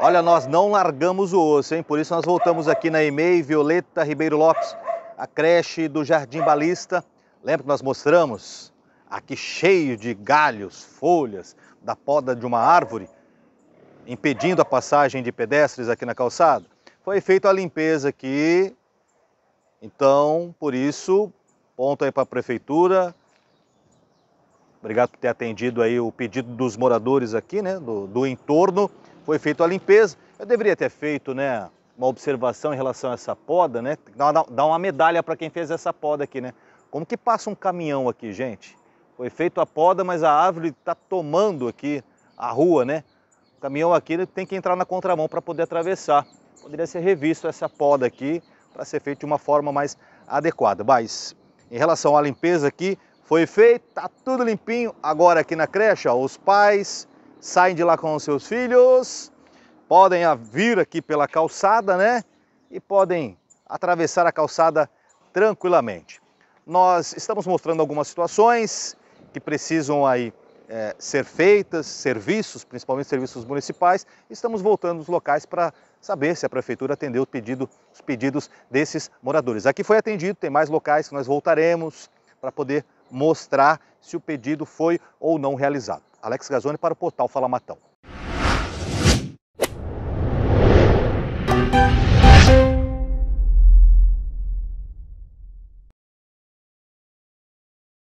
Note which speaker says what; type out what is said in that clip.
Speaker 1: Olha, nós não largamos o osso, hein? Por isso nós voltamos aqui na EMEI Violeta Ribeiro Lopes, a creche do Jardim Balista. Lembra que nós mostramos? Aqui cheio de galhos, folhas, da poda de uma árvore, impedindo a passagem de pedestres aqui na calçada. Foi feita a limpeza aqui. Então, por isso, ponto aí para a prefeitura. Obrigado por ter atendido aí o pedido dos moradores aqui, né? do, do entorno foi feita a limpeza. Eu deveria ter feito né, uma observação em relação a essa poda, né? Dar uma medalha para quem fez essa poda aqui, né? Como que passa um caminhão aqui, gente? Foi feita a poda, mas a árvore está tomando aqui a rua, né? O caminhão aqui tem que entrar na contramão para poder atravessar. Poderia ser revisto essa poda aqui para ser feito de uma forma mais adequada. Mas em relação à limpeza aqui, foi feito, tá tudo limpinho. Agora aqui na creche, ó, os pais, saem de lá com os seus filhos, podem vir aqui pela calçada, né? E podem atravessar a calçada tranquilamente. Nós estamos mostrando algumas situações que precisam aí é, ser feitas, serviços, principalmente serviços municipais. Estamos voltando nos locais para saber se a prefeitura atendeu pedido, os pedidos desses moradores. Aqui foi atendido, tem mais locais que nós voltaremos para poder mostrar se o pedido foi ou não realizado. Alex Gazone para o portal Fala Matão.